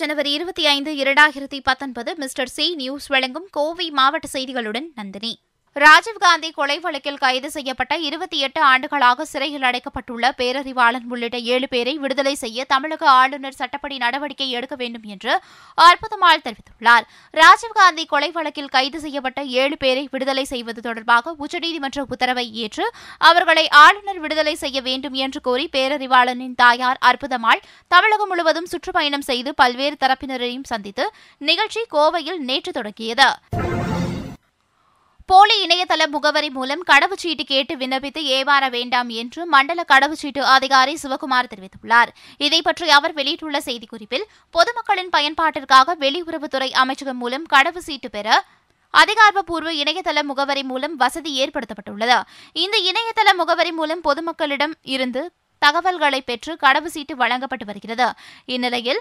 ஜனவரி இருபத்தி ஐந்து இரண்டாயிரத்தி பத்தொன்பது மிஸ்டர் சி நியூஸ் வழங்கும் கோவை மாவட்ட செய்திகளுடன் நந்தினி ராஜீவ்காந்தி கொலை வழக்கில் கைது செய்யப்பட்ட இருபத்தி எட்டு ஆண்டுகளாக சிறையில் அடைக்கப்பட்டுள்ள பேரறிவாளன் உள்ளிட்ட ஏழு பேரை விடுதலை செய்ய தமிழக ஆளுநர் சட்டப்படி நடவடிக்கை எடுக்க வேண்டும் என்று அற்புதமாள் தெரிவித்துள்ளார் ராஜீவ்காந்தி கொலை வழக்கில் கைது செய்யப்பட்ட ஏழு பேரை விடுதலை செய்வது தொடர்பாக உச்சநீதிமன்ற உத்தரவை ஏற்று அவர்களை ஆளுநர் விடுதலை செய்ய வேண்டும் என்று கோரி பேரறிவாளனின் தாயார் அற்புதமாள் தமிழகம் முழுவதும் சுற்றுப்பயணம் செய்து பல்வேறு தரப்பினரையும் சந்தித்து நிகழ்ச்சி கோவையில் நேற்று தொடங்கியது போலி இணையதள முகவரி மூலம் கடவுச்சீட்டு கேட்டு விண்ணப்பித்து ஏமாற வேண்டாம் என்று மண்டல கடவுச்சீட்டு அதிகாரி சிவகுமார் தெரிவித்துள்ளார் இதை பற்றி அவர் வெளியிட்டுள்ள செய்திக்குறிப்பில் பொதுமக்களின் பயன்பாட்டிற்காக வெளியுறவுத்துறை அமைச்சகம் மூலம் கடவுச்சீட்டு பெற அதிகாரப்பூர்வ இணையதள முகவரி மூலம் வசதி ஏற்படுத்தப்பட்டுள்ளது இந்த இணையதள முகவரி மூலம் பொதுமக்களிடம் இருந்து தகவல்களை பெற்று கடவுச்சீட்டு வழங்கப்பட்டு வருகிறது இந்நிலையில்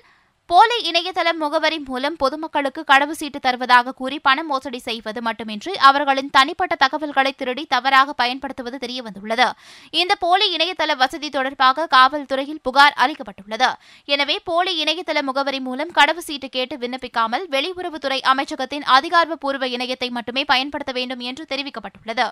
போலி இணையதளம் முகவரி மூலம் பொதுமக்களுக்கு கடவு சீட்டு தருவதாக கூறி பண மோசடி செய்வது மட்டுமின்றி அவர்களின் தனிப்பட்ட தகவல்களை திருடி தவறாக பயன்படுத்துவது தெரியவந்துள்ளது இந்த போலி இணையதள வசதி தொடர்பாக காவல்துறையில் புகார் அளிக்கப்பட்டுள்ளது எனவே போலி இணையதள முகவரி மூலம் கடவு சீட்டு கேட்டு விண்ணப்பிக்காமல் வெளியுறவுத்துறை அமைச்சகத்தின் அதிகாரப்பூர்வ இணையத்தை மட்டுமே பயன்படுத்த வேண்டும் என்று தெரிவிக்கப்பட்டுள்ளது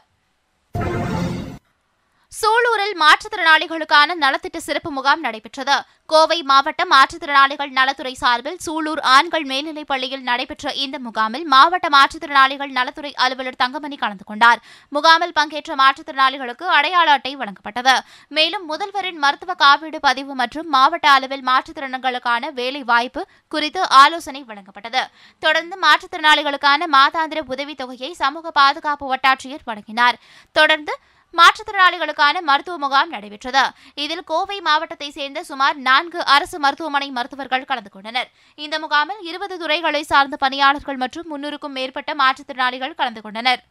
சூலூரில் மாற்றுத்திறனாளிகளுக்கான நலத்திட்ட சிறப்பு முகாம் நடைபெற்றது கோவை மாவட்ட மாற்றுத்திறனாளிகள் நலத்துறை சார்பில் சூலூர் ஆண்கள் மேல்நிலைப் பள்ளியில் நடைபெற்ற இந்த முகாமில் மாவட்ட மாற்றுத்திறனாளிகள் நலத்துறை அலுவலர் தங்கமணி கலந்து கொண்டார் முகாமில் பங்கேற்ற மாற்றுத்திறனாளிகளுக்கு அடையாள அட்டை வழங்கப்பட்டது மேலும் முதல்வரின் மருத்துவ காப்பீடு பதிவு மற்றும் மாவட்ட அளவில் மாற்றுத்திறனங்களுக்கான வேலை வாய்ப்பு குறித்து ஆலோசனை வழங்கப்பட்டது தொடர்ந்து மாற்றுத்திறனாளிகளுக்கான மாதாந்திர உதவித் தொகையை சமூக பாதுகாப்பு வட்டாட்சியர் வழங்கினார் தொடர்ந்து மாற்றுத்திறனாளிகளுக்கான மருத்துவ முகாம் நடைபெற்றது இதில் கோவை மாவட்டத்தை சேர்ந்த சுமார் நான்கு அரசு மருத்துவமனை மருத்துவர்கள் கலந்து கொண்டனர் இந்த முகாமில் இருபது துறைகளை சார்ந்த பணியாளர்கள் மற்றும் முன்னூறுக்கும் மேற்பட்ட மாற்றுத்திறனாளிகள் கலந்து கொண்டனர்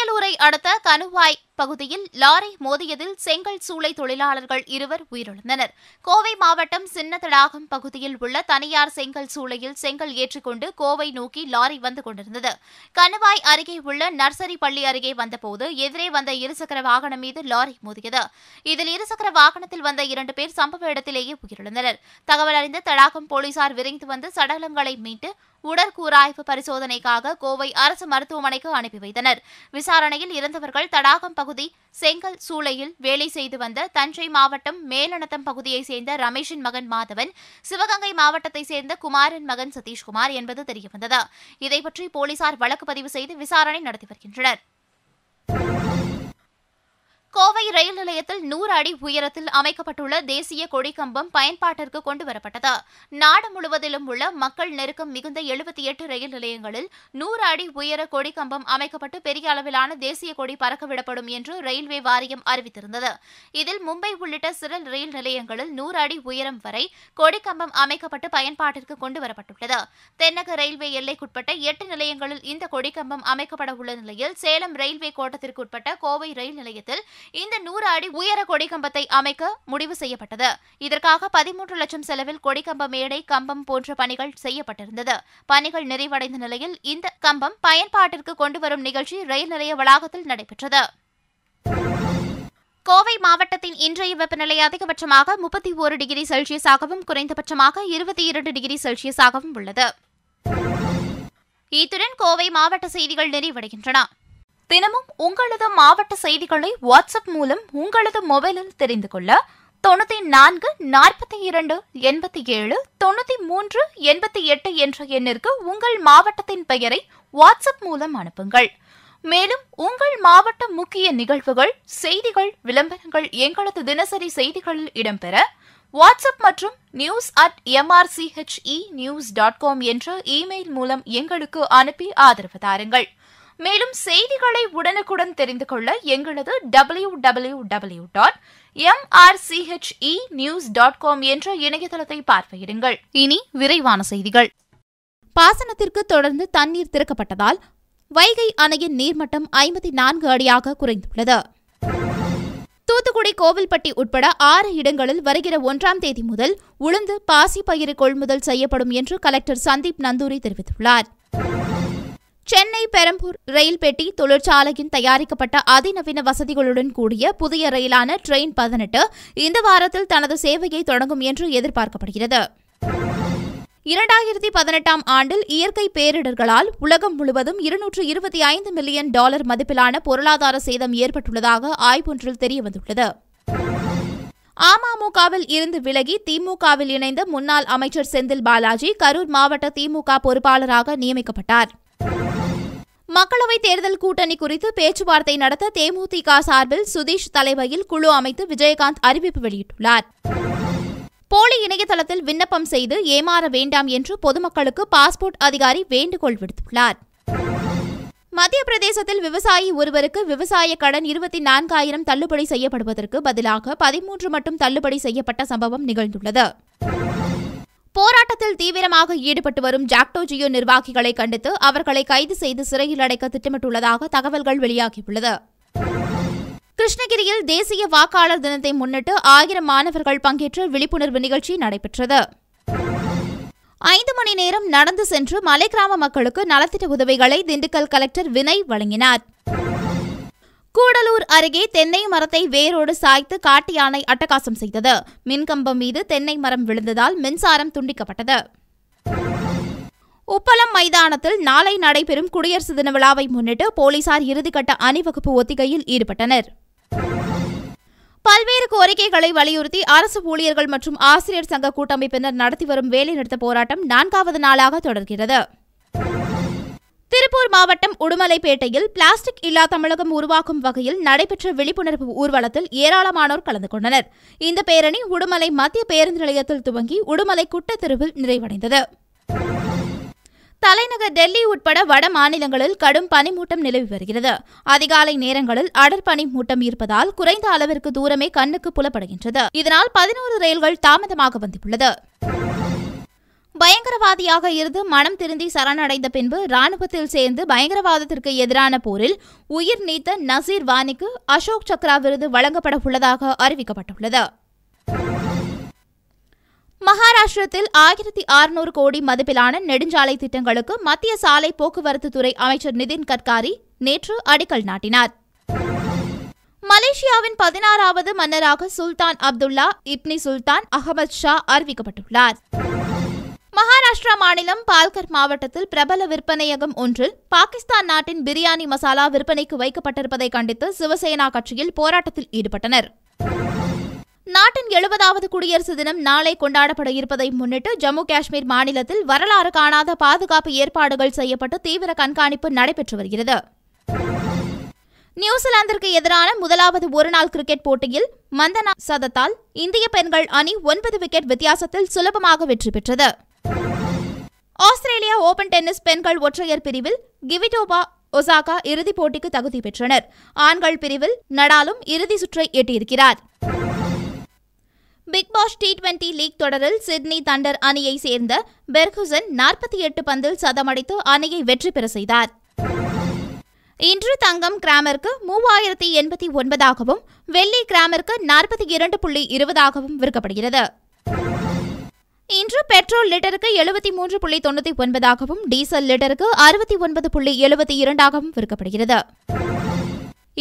அரியலூரை அடுத்த கனுவாய் பகுதியில் லாரி மோதியதில் செங்கல் சூளை தொழிலாளர்கள் இருவர் உயிரிழந்தனர் கோவை மாவட்டம் சின்ன பகுதியில் உள்ள தனியார் செங்கல் சூளையில் செங்கல் ஏற்றுக்கொண்டு கோவை நோக்கி லாரி வந்து கொண்டிருந்தது கனுவாய் அருகே உள்ள நர்சரி பள்ளி அருகே வந்தபோது எதிரே வந்த இருசக்கர வாகனம் மீது லாரி மோதியது இதில் இருசக்கர வாகனத்தில் வந்த இரண்டு பேர் சம்பவ இடத்திலேயே உயிரிழந்தனர் தகவல் அறிந்த தடாகம் போலீசார் விரைந்து வந்து சடலங்களை மீட்டு உடற்கூராய்வு பரிசோதனைக்காக கோவை அரசு மருத்துவமனைக்கு அனுப்பி வைத்தனர் விசாரணையில் இருந்தவர்கள் தடாகம் பகுதி செங்கல் சூளையில் வேலை செய்து வந்த தஞ்சை மாவட்டம் மேலனத்தம் பகுதியைச் சேர்ந்த ரமேஷின் மகன் மாதவன் சிவகங்கை மாவட்டத்தைச் சேர்ந்த குமாரின் மகன் சதீஷ்குமார் என்பது தெரியவந்தது இதைப்பற்றி போலீசார் வழக்கு பதிவு செய்து விசாரணை நடத்தி வருகின்றனர் கோவை ரயில் நிலையத்தில் நூறு அடி உயரத்தில் அமைக்கப்பட்டுள்ள தேசிய கொடிக்கம்பம் பயன்பாட்டிற்கு கொண்டுவரப்பட்டது நாடு முழுவதிலும் உள்ள மக்கள் நெருக்கம் மிகுந்த எழுபத்தி எட்டு ரயில் நிலையங்களில் நூறு அடி உயர கொடிக்கம்பம் அமைக்கப்பட்டு பெரிய அளவிலான தேசிய கொடி பறக்கவிடப்படும் என்று ரயில்வே வாரியம் அறிவித்திருந்தது இதில் மும்பை உள்ளிட்ட சிறல் ரயில் நிலையங்களில் நூறு அடி உயரம் வரை கொடிக்கம்பம் அமைக்கப்பட்டு பயன்பாட்டிற்கு கொண்டுவரப்பட்டுள்ளது தென்னக ரயில்வே எல்லைக்குட்பட்ட எட்டு நிலையங்களில் இந்த கொடிக்கம்பம் அமைக்கப்பட உள்ள நிலையில் சேலம் ரயில்வே கோட்டத்திற்குட்பட்ட கோவை ரயில் நிலையத்தில் இந்த நூறு அடி உயர கொடிக்கம்பத்தை அமைக்க முடிவு செய்யப்பட்டது இதற்காக பதிமூன்று லட்சம் செலவில் கொடிக்கம்ப மேடை கம்பம் போன்ற பணிகள் செய்யப்பட்டிருந்தது பணிகள் நிறைவடைந்த நிலையில் இந்த கம்பம் பயன்பாட்டிற்கு கொண்டுவரும் நிகழ்ச்சி ரயில் நிலைய வளாகத்தில் நடைபெற்றது கோவை மாவட்டத்தின் இன்றைய வெப்பநிலை அதிகபட்சமாக முப்பத்தி ஒரு டிகிரி செல்சியஸாகவும் குறைந்தபட்சமாக இருபத்தி இரண்டு டிகிரி செல்சியஸாகவும் உள்ளது இத்துடன் கோவை மாவட்ட செய்திகள் நிறைவடைகின்றன தினமும் உங்களது மாவட்ட செய்திகளை வாட்ஸ்அப் மூலம் உங்களது மொபைலில் தெரிந்து கொள்ள தொண்ணூற்றி நான்கு நாற்பத்தி இரண்டு எண்பத்தி ஏழு தொண்ணூத்தி மூன்று எண்பத்தி எட்டு என்ற எண்ணிற்கு உங்கள் மாவட்டத்தின் பெயரை வாட்ஸ்அப் மூலம் அனுப்புங்கள் மேலும் உங்கள் மாவட்ட முக்கிய நிகழ்வுகள் செய்திகள் விளம்பரங்கள் எங்களது தினசரி செய்திகளில் இடம்பெற வாட்ஸ்அப் மற்றும் news at MRCHE news dot com என்ற இமெயில் மூலம் எங்களுக்கு அனுப்பி ஆதரவு தாருங்கள் மேலும் செய்திகளை உடனுக்குடன் தெரிந்து கொள்ள எங்களது W W W dot MRCHE news dot com என்ற இணையதளத்தை பார்வையிடுங்கள் இனி விரைவான செய்திகள் பாசனத்திற்கு தொடர்ந்து தண்ணீர் திறக்கப்பட்டதால் வைகை அணையின் நீர்மட்டம் ஐம்பத்தி நான்கு அடியாக குறைந்துள்ளது தூத்துக்குடி கோவில்பட்டி உட்பட ஆறு இடங்களில் வருகிற ஒன்றாம் தேதி முதல் உளுந்து பாசி பயிறு கொள்முதல் செய்யப்படும் என்று கலெக்டர் சந்தீப் நந்தூரி தெரிவித்துள்ளார் சென்னை பெரம்பூர் ரயில் பெட்டி தொழிற்சாலையின் தயாரிக்கப்பட்ட அதிநவீன வசதிகளுடன் கூடிய புதிய ரயிலான ட்ரெயின் பதினெட்டு இந்த வாரத்தில் தனது சேவையை தொடங்கும் என்று எதிர்பார்க்கப்படுகிறது இரண்டாயிரத்தி பதினெட்டாம் ஆண்டில் இயற்கை பேரிடர்களால் உலகம் முழுவதும் இருநூற்று இருபத்தி ஐந்து மில்லியன் டாலர் மதிப்பிலான பொருளாதார சேதம் ஏற்பட்டுள்ளதாக ஆய்வொன்றில் தெரியவந்துள்ளது அமமுகவில் இருந்து விலகி திமுகவில் இணைந்த முன்னாள் அமைச்சர் செந்தில் பாலாஜி கரூர் மாவட்ட திமுக பொறுப்பாளராக நியமிக்கப்பட்டார் மக்களவைத் தேர்தல் கூட்டணி குறித்து பேச்சுவார்த்தை நடத்த தேமுதிக சார்பில் சுதீஷ் தலைமையில் குழு அமைத்து விஜயகாந்த் அறிவிப்பு வெளியிட்டுள்ளார் போலி இணையதளத்தில் விண்ணப்பம் செய்து ஏமாற வேண்டாம் என்று பொதுமக்களுக்கு பாஸ்போர்ட் அதிகாரி வேண்டுகோள் விடுத்துள்ளார் மத்திய பிரதேசத்தில் விவசாயி ஒருவருக்கு விவசாய கடன் இருபத்தி நான்காயிரம் தள்ளுபடி செய்யப்படுவதற்கு பதிலாக பதிமூன்று மட்டும் தள்ளுபடி செய்யப்பட்ட சம்பவம் நிகழ்ந்துள்ளது போராட்டத்தில் தீவிரமாக ஈடுபட்டு வரும் ஜாக்டோ ஜியோ நிர்வாகிகளை கண்டித்து அவர்களை கைது செய்து சிறையில் அடைக்க திட்டமிட்டுள்ளதாக தகவல்கள் வெளியாகியுள்ளது கிருஷ்ணகிரியில் தேசிய வாக்காளர் தினத்தை முன்னிட்டு ஆயிரம் மாணவர்கள் பங்கேற்ற விழிப்புணர்வு நிகழ்ச்சி நடைபெற்றது ஐந்து மணி நேரம் நடந்து சென்று மலை கிராம மக்களுக்கு நலத்திட்ட உதவிகளை திண்டுக்கல் கலெக்டர் வினய் வழங்கினார் கூடலூர் அருகே தென்னை மரத்தை வேரோடு சாய்த்து காட்டு யானை அட்டகாசம் செய்தது மின்கம்பம் மீது தென்னை மரம் விழுந்ததால் மின்சாரம் துண்டிக்கப்பட்டது உப்பளம் மைதானத்தில் நாளை நடைபெறும் குடியரசு தின விழாவை முன்னிட்டு போலீசார் இறுதிக்கட்ட அணிவகுப்பு ஒத்திகையில் ஈடுபட்டனர் பல்வேறு கோரிக்கைகளை வலியுறுத்தி அரசு ஊழியர்கள் மற்றும் ஆசிரியர் சங்க கூட்டமைப்பினர் நடத்தி வரும் வேலைநிறுத்த போராட்டம் நான்காவது நாளாக தொடர்கிறது திருப்பூர் மாவட்டம் உடுமலைப்பேட்டையில் பிளாஸ்டிக் இல்லா தமிழகம் உருவாக்கும் வகையில் நடைபெற்ற விழிப்புணர்வு ஊர்வலத்தில் ஏராளமானோர் கலந்து கொண்டனர் இந்த பேரணி உடுமலை மத்திய பேருந்து நிலையத்தில் துவங்கி உடுமலை குட்டத்தெருவில் நிறைவடைந்தது தலைநகர் டெல்லி உட்பட வட மாநிலங்களில் கடும் பனிமூட்டம் நிலவி வருகிறது அதிகாலை நேரங்களில் அடர்பனி மூட்டம் இருப்பதால் குறைந்த அளவிற்கு தூரமே கண்ணுக்கு புலப்படுகின்றது இதனால் பதினோரு ரயில்கள் தாமதமாக வந்துள்ளது பயங்கரவாதியாக இருந்து மனம் திருந்தி சரணடைந்த பின்பு ராணுவத்தில் சேர்ந்து பயங்கரவாதத்திற்கு எதிரான போரில் உயிர் நீத்த நசீர் வானிக்கு அசோக் சக்ரா விருது வழங்கப்பட உள்ளதாக அறிவிக்கப்பட்டுள்ளது மகாராஷ்டிரத்தில் ஆயிரத்தி அறுநூறு கோடி மதிப்பிலான நெடுஞ்சாலை திட்டங்களுக்கு மத்திய சாலை போக்குவரத்துத்துறை அமைச்சர் நிதின் கட்காரி நேற்று அடிக்கல் நாட்டினார் மலேசியாவின் பதினாறாவது மன்னராக சுல்தான் அப்துல்லா இப்னி சுல்தான் அகமது ஷா அறிவிக்கப்பட்டுள்ளார் மகாராஷ்டிரா மாநிலம் பால்கர் மாவட்டத்தில் பிரபல விற்பனையகம் ஒன்றில் பாகிஸ்தான் நாட்டின் பிரியாணி மசாலா விற்பனைக்கு வைக்கப்பட்டிருப்பதை கண்டித்து சிவசேனா கட்சியில் போராட்டத்தில் ஈடுபட்டனர் நாட்டின் எழுபதாவது குடியரசு தினம் நாளை கொண்டாடப்பட இருப்பதை முன்னிட்டு ஜம்மு காஷ்மீர் மாநிலத்தில் வரலாறு காணாத பாதுகாப்பு ஏற்பாடுகள் செய்யப்பட்டு தீவிர கண்காணிப்பு நடைபெற்று வருகிறது நியூசிலாந்திற்கு எதிரான முதலாவது ஒருநாள் கிரிக்கெட் போட்டியில் மந்தனா சதத்தால் இந்திய பெண்கள் அணி ஒன்பது விக்கெட் வித்தியாசத்தில் சுலபமாக வெற்றி பெற்றது ஆஸ்திரேலியா ஓபன் டென்னிஸ் பெண்கள் ஒற்றையர் பிரிவில் கிவிடோபா ஒசாகா இறுதிப் போட்டிக்கு தகுதி பெற்றனர் ஆண்கள் பிரிவில் நடாலும் இறுதி சுற்றை எட்டியிருக்கிறார் Big Bash T twenty league தொடரில் சிட்னி தண்டர் அணியை சேர்ந்த பெர்குசன் நாற்பத்தி எட்டு பந்தில் சதமடித்து அணியை வெற்றி பெற செய்தார் இன்று தங்கம் கிராமருக்கு மூவாயிரத்தி எண்பத்தி ஒன்பதாகவும் வெள்ளி கிராமருக்கு நாற்பத்தி இரண்டு புள்ளி இருபதாகவும் விற்கப்படுகிறது இன்று பெட்ரோல் லிட்டருக்கு எழுபத்தி மூன்று புள்ளி தொண்ணூத்தி ஒன்பதாகவும் டீசல் லிட்டருக்கு அறுபத்தி ஒன்பது புள்ளி எழுபத்தி இரண்டாகவும் விற்கப்படுகிறது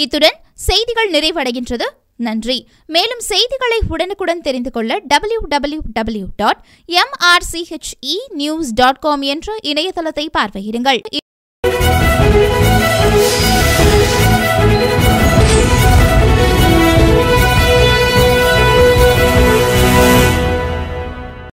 இத்துடன் செய்திகள் நிறைவடைகின்றது நன்றி மேலும் செய்திகளை உடனுக்குடன் தெரிந்து கொள்ள W W W dot MRCHE news dot com என்ற இணையதளத்தை பார்வையிடுங்கள்